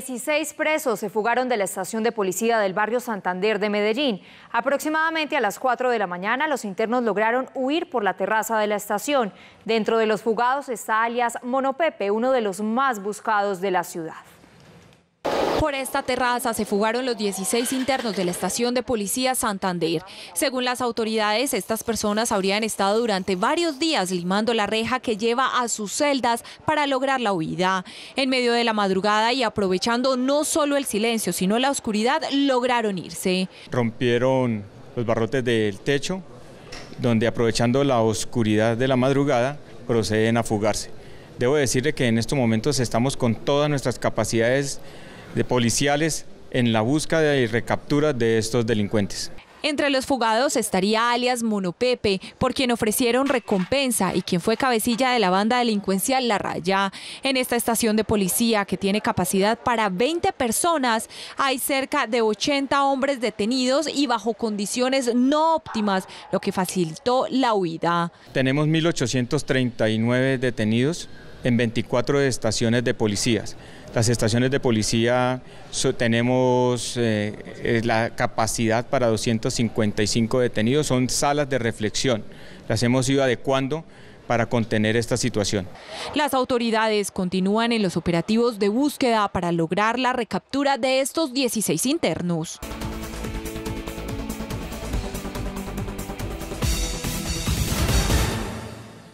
16 presos se fugaron de la estación de policía del barrio Santander de Medellín. Aproximadamente a las 4 de la mañana, los internos lograron huir por la terraza de la estación. Dentro de los fugados está alias Monopepe, uno de los más buscados de la ciudad. Por esta terraza se fugaron los 16 internos de la estación de policía Santander. Según las autoridades, estas personas habrían estado durante varios días limando la reja que lleva a sus celdas para lograr la huida. En medio de la madrugada y aprovechando no solo el silencio, sino la oscuridad, lograron irse. Rompieron los barrotes del techo, donde aprovechando la oscuridad de la madrugada proceden a fugarse. Debo decirle que en estos momentos estamos con todas nuestras capacidades de policiales en la búsqueda y recaptura de estos delincuentes. Entre los fugados estaría alias Monopepe, por quien ofrecieron recompensa y quien fue cabecilla de la banda delincuencial La Raya. En esta estación de policía, que tiene capacidad para 20 personas, hay cerca de 80 hombres detenidos y bajo condiciones no óptimas, lo que facilitó la huida. Tenemos 1.839 detenidos, en 24 estaciones de policías. Las estaciones de policía tenemos eh, la capacidad para 255 detenidos, son salas de reflexión, las hemos ido adecuando para contener esta situación. Las autoridades continúan en los operativos de búsqueda para lograr la recaptura de estos 16 internos.